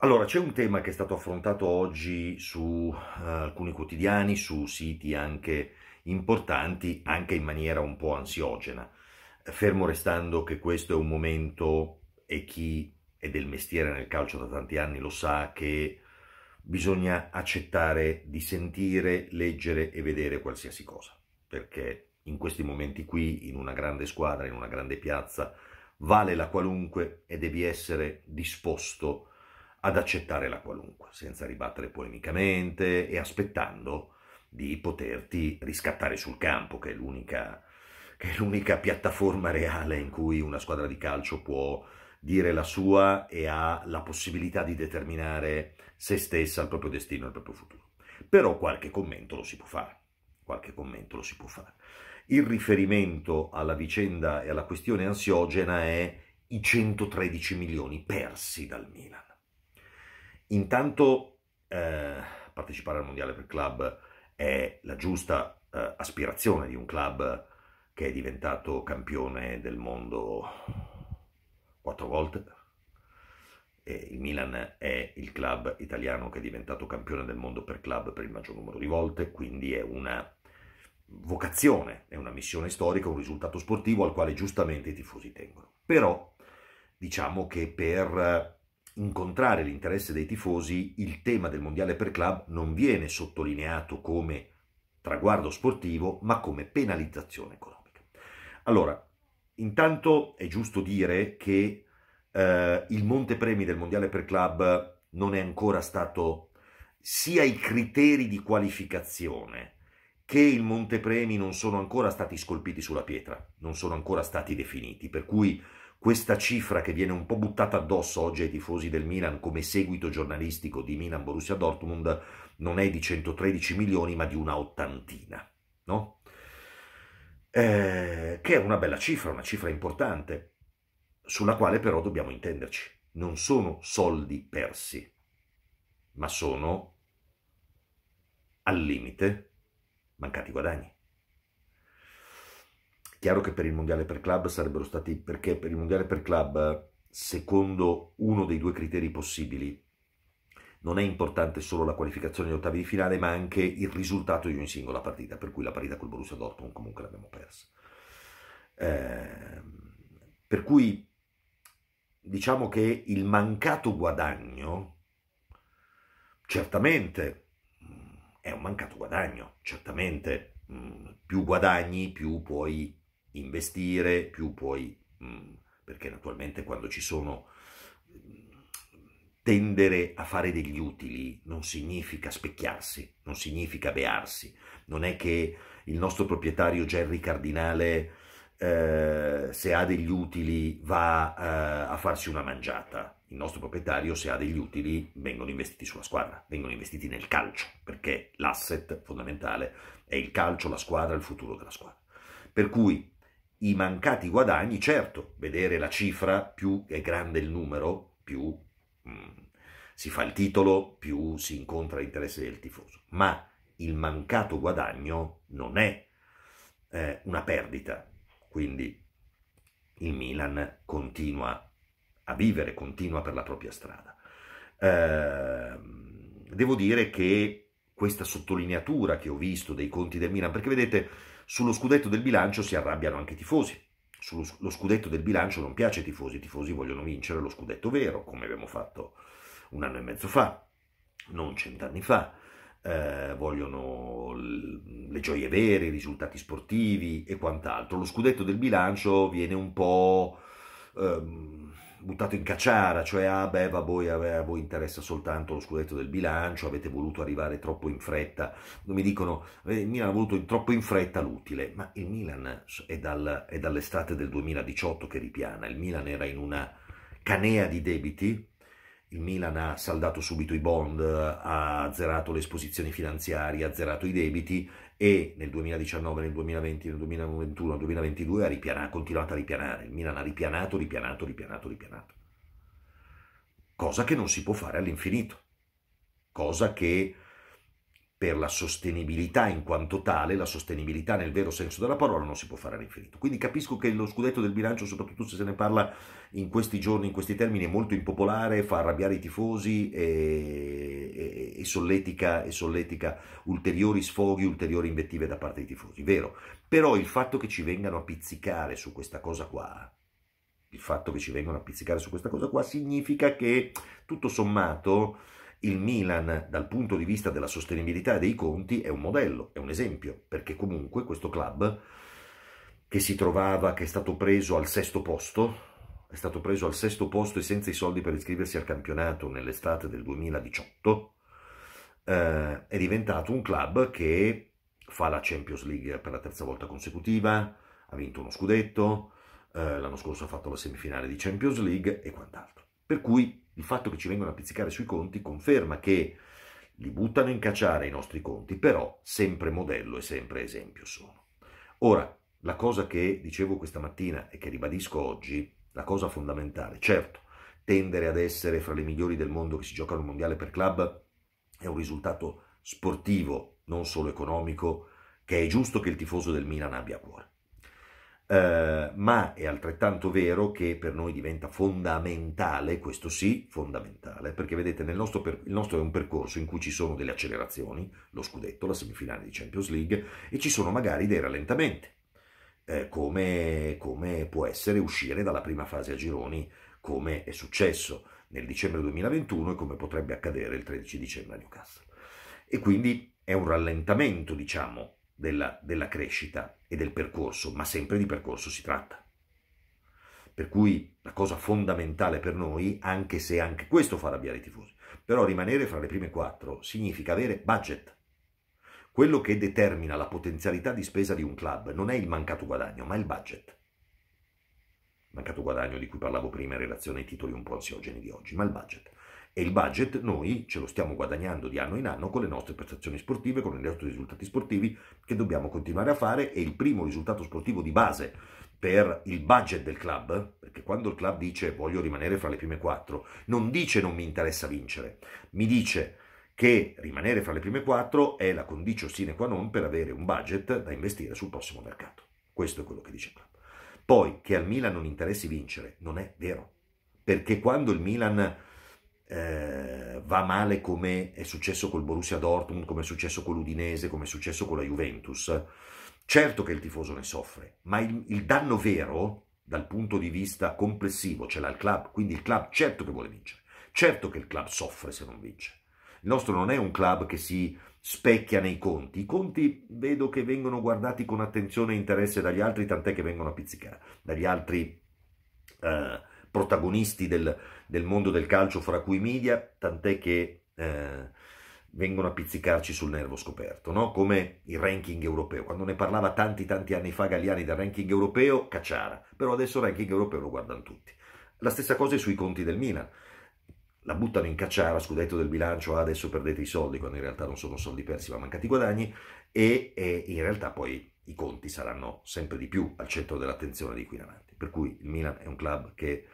Allora, c'è un tema che è stato affrontato oggi su uh, alcuni quotidiani, su siti anche importanti, anche in maniera un po' ansiogena, eh, fermo restando che questo è un momento e chi è del mestiere nel calcio da tanti anni lo sa che bisogna accettare di sentire, leggere e vedere qualsiasi cosa, perché in questi momenti qui, in una grande squadra, in una grande piazza, vale la qualunque e devi essere disposto a ad accettare la qualunque, senza ribattere polemicamente e aspettando di poterti riscattare sul campo, che è l'unica, che è l'unica piattaforma reale in cui una squadra di calcio può dire la sua e ha la possibilità di determinare se stessa il proprio destino il proprio futuro. Però qualche commento lo si può fare, qualche commento lo si può fare. Il riferimento alla vicenda e alla questione ansiogena è i 113 milioni persi dal Milan. Intanto eh, partecipare al Mondiale per Club è la giusta eh, aspirazione di un club che è diventato campione del mondo quattro volte. E il Milan è il club italiano che è diventato campione del mondo per club per il maggior numero di volte, quindi è una vocazione, è una missione storica, un risultato sportivo al quale giustamente i tifosi tengono. Però diciamo che per incontrare l'interesse dei tifosi, il tema del mondiale per club non viene sottolineato come traguardo sportivo, ma come penalizzazione economica. Allora, intanto è giusto dire che eh, il montepremi del mondiale per club non è ancora stato sia i criteri di qualificazione che il montepremi non sono ancora stati scolpiti sulla pietra, non sono ancora stati definiti, per cui questa cifra che viene un po' buttata addosso oggi ai tifosi del Milan come seguito giornalistico di Milan Borussia Dortmund non è di 113 milioni ma di una ottantina, no? Eh, che è una bella cifra, una cifra importante, sulla quale però dobbiamo intenderci. Non sono soldi persi, ma sono al limite mancati guadagni. Chiaro che per il mondiale per club sarebbero stati, perché per il mondiale per club, secondo uno dei due criteri possibili, non è importante solo la qualificazione degli ottavi di finale, ma anche il risultato di ogni singola partita, per cui la partita col Borussia Dortmund comunque l'abbiamo persa. Eh, per cui diciamo che il mancato guadagno, certamente mm, è un mancato guadagno, certamente mm, più guadagni più puoi investire, più puoi, mm, perché naturalmente quando ci sono mm, tendere a fare degli utili non significa specchiarsi, non significa bearsi. Non è che il nostro proprietario Gerry Cardinale, eh, se ha degli utili, va eh, a farsi una mangiata. Il nostro proprietario, se ha degli utili, vengono investiti sulla squadra, vengono investiti nel calcio, perché l'asset fondamentale è il calcio, la squadra, il futuro della squadra. Per cui i mancati guadagni, certo, vedere la cifra, più è grande il numero, più mh, mm, si fa il titolo, più si incontra l'interesse del tifoso, ma il mancato guadagno non è eh, una perdita, quindi il Milan continua a vivere, continua per la propria strada. Eh, devo dire che questa sottolineatura che ho visto dei conti del Milan, perché vedete, sullo scudetto del bilancio si arrabbiano anche i tifosi. Sullo scudetto del bilancio non piace ai tifosi, i tifosi vogliono vincere lo scudetto vero, come abbiamo fatto un anno e mezzo fa, non cent'anni fa. Eh, vogliono le gioie vere, i risultati sportivi e quant'altro. Lo scudetto del bilancio viene un po' ehm, buttato in cacciara, cioè ah beh, a voi, a voi interessa soltanto lo scudetto del bilancio, avete voluto arrivare troppo in fretta, mi dicono eh, il Milan ha voluto troppo in fretta l'utile, ma il Milan è, dal, è dall'estate del 2018 che ripiana, il Milan era in una canea di debiti, il Milan ha saldato subito i bond, ha azzerato le esposizioni finanziarie, ha azzerato i debiti e nel 2019, nel 2020, nel 2021, nel 2022 ha, ripianato, ha continuato a ripianare. Il Milan ha ripianato, ripianato, ripianato, ripianato. Cosa che non si può fare all'infinito. Cosa che per la sostenibilità in quanto tale, la sostenibilità nel vero senso della parola non si può fare all'infinito. Quindi capisco che lo scudetto del bilancio, soprattutto se se ne parla in questi giorni, in questi termini, è molto impopolare, fa arrabbiare i tifosi e, e, e, solletica, e solletica ulteriori sfoghi, ulteriori invettive da parte dei tifosi, vero? Però il fatto che ci vengano a pizzicare su questa cosa qua, il fatto che ci vengano a pizzicare su questa cosa qua significa che tutto sommato il Milan dal punto di vista della sostenibilità dei conti è un modello, è un esempio, perché comunque questo club che si trovava, che è stato preso al sesto posto, è stato preso al sesto posto e senza i soldi per iscriversi al campionato nell'estate del 2018, eh, è diventato un club che fa la Champions League per la terza volta consecutiva, ha vinto uno scudetto, eh, l'anno scorso ha fatto la semifinale di Champions League e quant'altro. Per cui il fatto che ci vengono a pizzicare sui conti conferma che li buttano in cacciare i nostri conti, però sempre modello e sempre esempio sono. Ora, la cosa che dicevo questa mattina e che ribadisco oggi, la cosa fondamentale, certo, tendere ad essere fra le migliori del mondo che si giocano un mondiale per club è un risultato sportivo, non solo economico, che è giusto che il tifoso del Milan abbia a cuore eh, ma è altrettanto vero che per noi diventa fondamentale, questo sì, fondamentale, perché vedete, nel nostro per, il nostro è un percorso in cui ci sono delle accelerazioni, lo scudetto, la semifinale di Champions League, e ci sono magari dei rallentamenti, eh, come, come può essere uscire dalla prima fase a gironi, come è successo nel dicembre 2021 e come potrebbe accadere il 13 dicembre a Newcastle. E quindi è un rallentamento, diciamo, della, della crescita e del percorso, ma sempre di percorso si tratta. Per cui la cosa fondamentale per noi, anche se anche questo fa arrabbiare i tifosi, però rimanere fra le prime quattro significa avere budget. Quello che determina la potenzialità di spesa di un club non è il mancato guadagno, ma il budget. Mancato guadagno di cui parlavo prima in relazione ai titoli un po' ansiogeni di oggi, ma il budget. E il budget noi ce lo stiamo guadagnando di anno in anno con le nostre prestazioni sportive, con i nostri risultati sportivi che dobbiamo continuare a fare e il primo risultato sportivo di base per il budget del club, perché quando il club dice voglio rimanere fra le prime quattro, non dice non mi interessa vincere, mi dice che rimanere fra le prime quattro è la condicio sine qua non per avere un budget da investire sul prossimo mercato. Questo è quello che dice il club. Poi che al Milan non interessi vincere, non è vero, perché quando il Milan eh, va male come è successo col Borussia Dortmund, come è successo con l'Udinese, come è successo con la Juventus, certo che il tifoso ne soffre, ma il, il danno vero dal punto di vista complessivo ce l'ha il club, quindi il club certo che vuole vincere, certo che il club soffre se non vince. Il nostro non è un club che si specchia nei conti. I conti vedo che vengono guardati con attenzione e interesse dagli altri, tant'è che vengono a pizzicare dagli altri eh, protagonisti del, del mondo del calcio, fra cui i media, tant'è che eh, vengono a pizzicarci sul nervo scoperto, no? come il ranking europeo. Quando ne parlava tanti tanti anni fa Galliani del ranking europeo, cacciara, però adesso il ranking europeo lo guardano tutti. La stessa cosa è sui conti del Milan. La buttano in cacciara, scudetto del bilancio, ah, adesso perdete i soldi, quando in realtà non sono soldi persi ma mancati guadagni, e, e in realtà poi i conti saranno sempre di più al centro dell'attenzione di qui in avanti per cui il Milan è un club che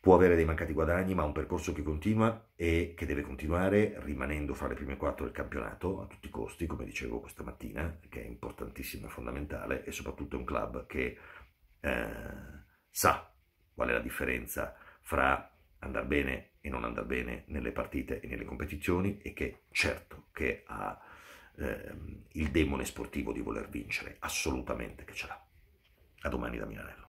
può avere dei mancati guadagni, ma un percorso che continua e che deve continuare rimanendo fra le prime quattro del campionato a tutti i costi, come dicevo questa mattina, che è importantissimo e fondamentale, e soprattutto è un club che eh, sa qual è la differenza fra andare bene e non andare bene nelle partite e nelle competizioni e che certo che ha eh, il demone sportivo di voler vincere, assolutamente che ce l'ha. A domani da Milanello.